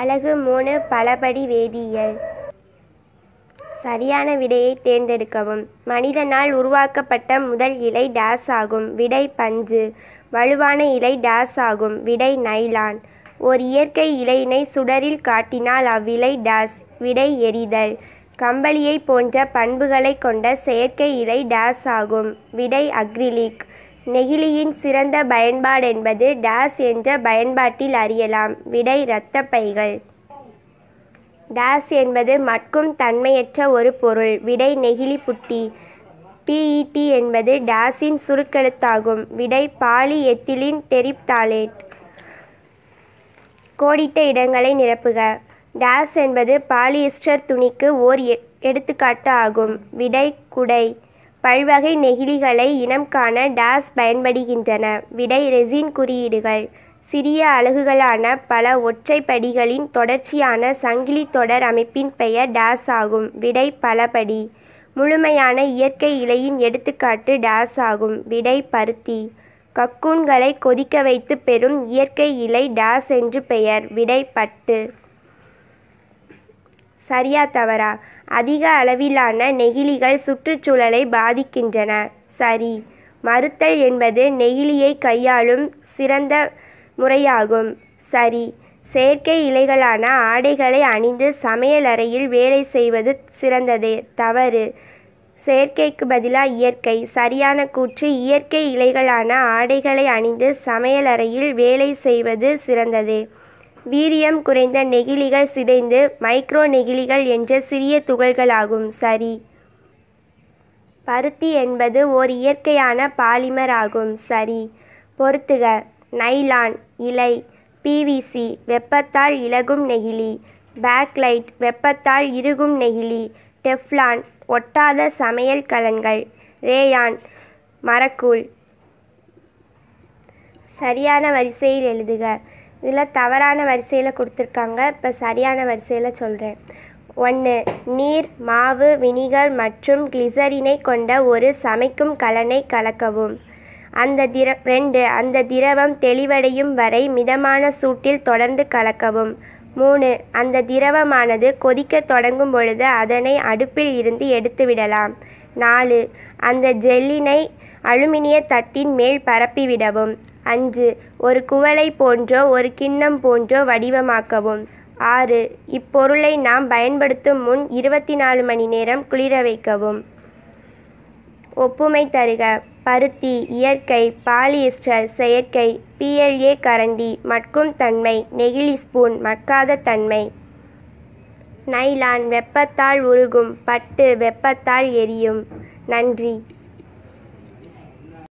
அழகு மூணு பலபடி வேதியியல் சரியான விடையை தேர்ந்தெடுக்கவும் மனிதனால் உருவாக்கப்பட்ட முதல் இலை டேஸ் ஆகும் விடை பஞ்சு வலுவான இலை டேஸ் ஆகும் விடை நைலான் ஒரு இயற்கை இலையினை சுடரில் காட்டினால் அவ்விலை டேஸ் விடை எரிதல் கம்பளியை போன்ற பண்புகளை கொண்ட செயற்கை இலை டேஸ் ஆகும் விடை அக்ரிலிக் நெகிழியின் சிறந்த பயன்பாடு என்பது டாஸ் என்ற பயன்பாட்டில் அறியலாம் விடை இரத்த பைகள் டாஸ் என்பது மட்கும் தன்மையற்ற ஒரு பொருள் விடை நெகிழி புட்டி பிஇடி என்பது டாஸின் சுருக்கெழுத்தாகும் விடை பாலி எத்திலின் டெரிப்தாலேட் கோடிட்ட இடங்களை நிரப்புக டாஸ் என்பது பாலியஸ்டர் துணிக்கு ஓர் எடுத்துக்காட்டு ஆகும் விடை குடை பல்வகை நெகிழிகளை இனம் காண டாஸ் பயன்படுகின்றன விடை ரெசின் குறியீடுகள் சிறிய அலகுகளான பல ஒற்றை படிகளின் தொடர்ச்சியான சங்கிலி தொடர் அமைப்பின் பெயர் டாஸ் ஆகும் விடை பலபடி முழுமையான இயற்கை இலையின் எடுத்துக்காட்டு டாஸ் ஆகும் விடை பருத்தி கக்கூன்களை கொதிக்க வைத்து பெறும் இயற்கை இலை டாஸ் என்று பெயர் விடை பட்டு சரியா தவறா அதிக அளவிலான நெகிழிகள் சுற்றுச்சூழலை பாதிக்கின்றன சரி மறுத்தல் என்பது நெகிழியை கையாளும் சிறந்த முறையாகும் சரி செயற்கை இலைகளான ஆடைகளை அணிந்து சமையலறையில் வேலை செய்வது சிறந்தது தவறு செயற்கைக்கு பதிலாக இயற்கை சரியான கூற்று இயற்கை இலைகளான ஆடைகளை அணிந்து சமையலறையில் வேலை செய்வது சிறந்தது வீரியம் குறைந்த நெகிழிகள் சிதைந்து மைக்ரோ நெகிழிகள் என்ற சிறிய துகள்களாகும் சரி பருத்தி என்பது ஓர் இயற்கையான பாலிமர் ஆகும் சரி பொறுத்துக நைலான் இலை பிவிசி வெப்பத்தால் இலகும் நெகிழி பேக்லைட் வெப்பத்தால் இறுகும் நெகிழி டெஃப்லான் ஒட்டாத சமையல் கலன்கள் ரேயான் மரக்கூழ் சரியான வரிசையில் எழுதுக இதில் தவறான வரிசையில் கொடுத்துருக்காங்க இப்போ சரியான வரிசையில் சொல்கிறேன் ஒன்று நீர் மாவு வினிகர் மற்றும் கிளிசரினை கொண்ட ஒரு சமைக்கும் கலனை கலக்கவும் அந்த திர ரெண்டு அந்த திரவம் தெளிவடையும் வரை மிதமான சூட்டில் தொடர்ந்து கலக்கவும் மூணு அந்த திரவமானது கொதிக்க தொடங்கும் பொழுது அதனை அடுப்பில் இருந்து எடுத்துவிடலாம் நாலு அந்த ஜெல்லினை அலுமினிய தட்டின் மேல் பரப்பிவிடவும் அஞ்சு ஒரு குவளை போன்றோ ஒரு கிண்ணம் போன்றோ வடிவமாக்கவும் ஆறு இப்பொருளை நாம் பயன்படுத்தும் முன் இருபத்தி நாலு மணி நேரம் குளிர வைக்கவும் ஒப்புமை தருக பருத்தி இயற்கை பாலியஸ்டர் செயற்கை பிஎல்ஏ கரண்டி மட்கும் தன்மை நெகிழி ஸ்பூன் மட்காத தன்மை நைலான் வெப்பத்தால் உருகும் பட்டு வெப்பத்தால் எரியும் நன்றி